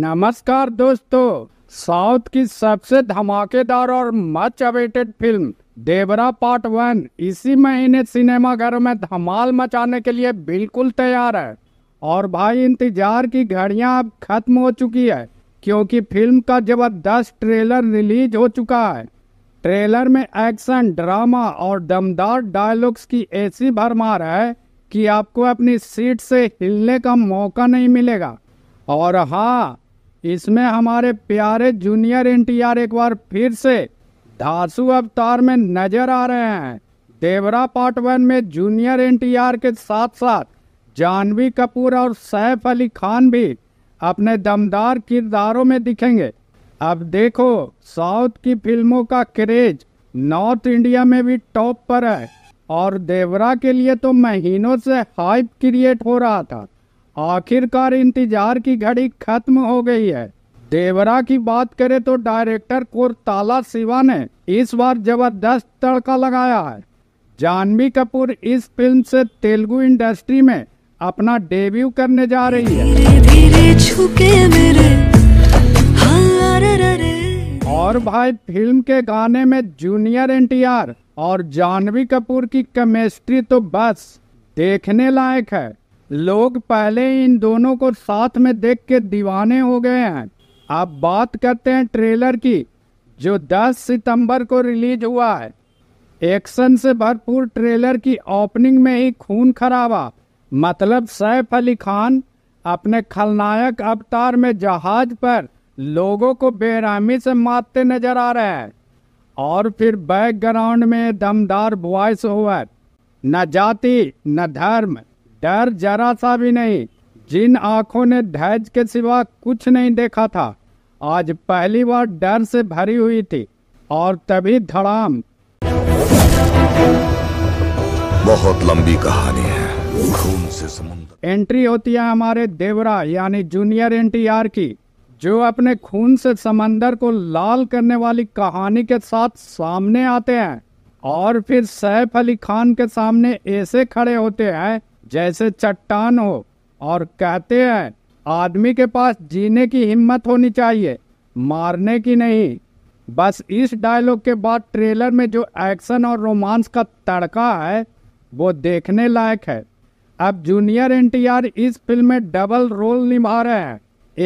नमस्कार दोस्तों साउथ की सबसे धमाकेदार और much awaited film Devara part one इसी महीने घरों में धमाल मचाने के लिए बिल्कुल तैयार है और भाई इंतजार की घड़ियां अब खत्म हो चुकी है क्योंकि फिल्म का जबरदस्त ट्रेलर रिलीज हो चुका है ट्रेलर में एक्शन ड्रामा और दमदार डायलॉग्स की ऐसी भरमार है कि आपको अपनी सीट से हिलने का मौका नहीं मिलेगा और हाँ इसमें हमारे प्यारे जूनियर एन एक बार फिर से धासु अवतार में नजर आ रहे हैं देवरा पार्ट वन में जूनियर एन के साथ साथ जानवी कपूर और सैफ अली खान भी अपने दमदार किरदारों में दिखेंगे अब देखो साउथ की फिल्मों का क्रेज नॉर्थ इंडिया में भी टॉप पर है और देवरा के लिए तो महीनों से हाइप क्रिएट हो रहा था आखिरकार इंतजार की घड़ी खत्म हो गई है देवरा की बात करें तो डायरेक्टर कोरताला शिवा ने इस बार जबरदस्त तड़का लगाया है जानवी कपूर इस फिल्म से तेलुगु इंडस्ट्री में अपना डेब्यू करने जा रही है और भाई फिल्म के गाने में जूनियर एनटीआर और जानवी कपूर की केमिस्ट्री तो बस देखने लायक है लोग पहले इन दोनों को साथ में देख के दीवाने हो गए हैं आप बात करते हैं ट्रेलर की जो 10 सितंबर को रिलीज हुआ है एक्शन से भरपूर ट्रेलर की ओपनिंग में ही खून खराबा मतलब सैफ अली खान अपने खलनायक अवतार में जहाज पर लोगों को बेरहमी से मारते नजर आ रहे हैं और फिर बैकग्राउंड में दमदार वॉइस ओवर न जाति न धर्म डर जरा सा भी नहीं जिन आंखों ने धैर्य के सिवा कुछ नहीं देखा था आज पहली बार डर से भरी हुई थी और तभी धड़ाम बहुत लंबी कहानी है खून से समुद्र एंट्री होती है हमारे देवरा यानी जूनियर एन की जो अपने खून से समंदर को लाल करने वाली कहानी के साथ सामने आते हैं और फिर सैफ अली खान के सामने ऐसे खड़े होते हैं जैसे चट्टान हो और कहते हैं आदमी के पास जीने की हिम्मत होनी चाहिए मारने की नहीं बस इस डायलॉग के बाद ट्रेलर में जो एक्शन और रोमांस का तड़का है वो देखने लायक है अब जूनियर एन इस फिल्म में डबल रोल निभा रहे हैं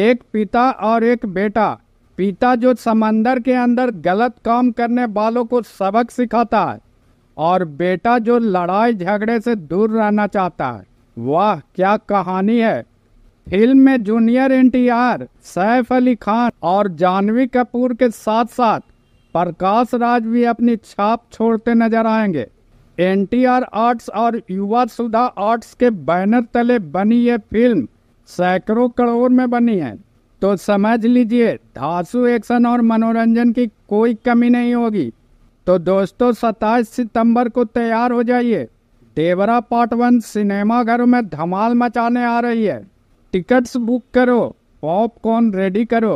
एक पिता और एक बेटा पिता जो समंदर के अंदर गलत काम करने वालों को सबक सिखाता है और बेटा जो लड़ाई झगड़े से दूर रहना चाहता है वाह क्या कहानी है फिल्म में junior N T R Saif Ali Khan और जानवी कपूर के साथ साथ प्रकाश राज भी अपनी छाप छोड़ते नजर आएंगे आर आर्ट्स और युवा सुधा आर्ट्स के बैनर तले बनी ये फिल्म सैकड़ों करोड़ में बनी है तो समझ लीजिए धासु एक्शन और मनोरंजन की कोई कमी नहीं होगी तो दोस्तों सताईस सितंबर को तैयार हो जाइए देवरा पार्ट वन सिनेमा में धमाल मचाने आ रही है टिकट्स बुक करो पॉपकॉर्न रेडी करो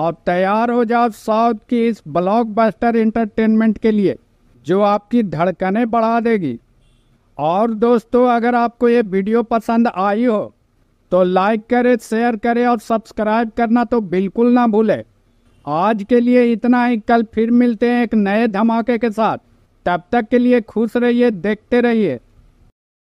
और तैयार हो जाओ साउथ की इस ब्लॉकबस्टर एंटरटेनमेंट के लिए जो आपकी धड़कनें बढ़ा देगी और दोस्तों अगर आपको ये वीडियो पसंद आई हो तो लाइक करें शेयर करें और सब्सक्राइब करना तो बिल्कुल ना भूलें आज के लिए इतना ही कल फिर मिलते हैं एक नए धमाके के साथ तब तक के लिए खुश रहिए देखते रहिए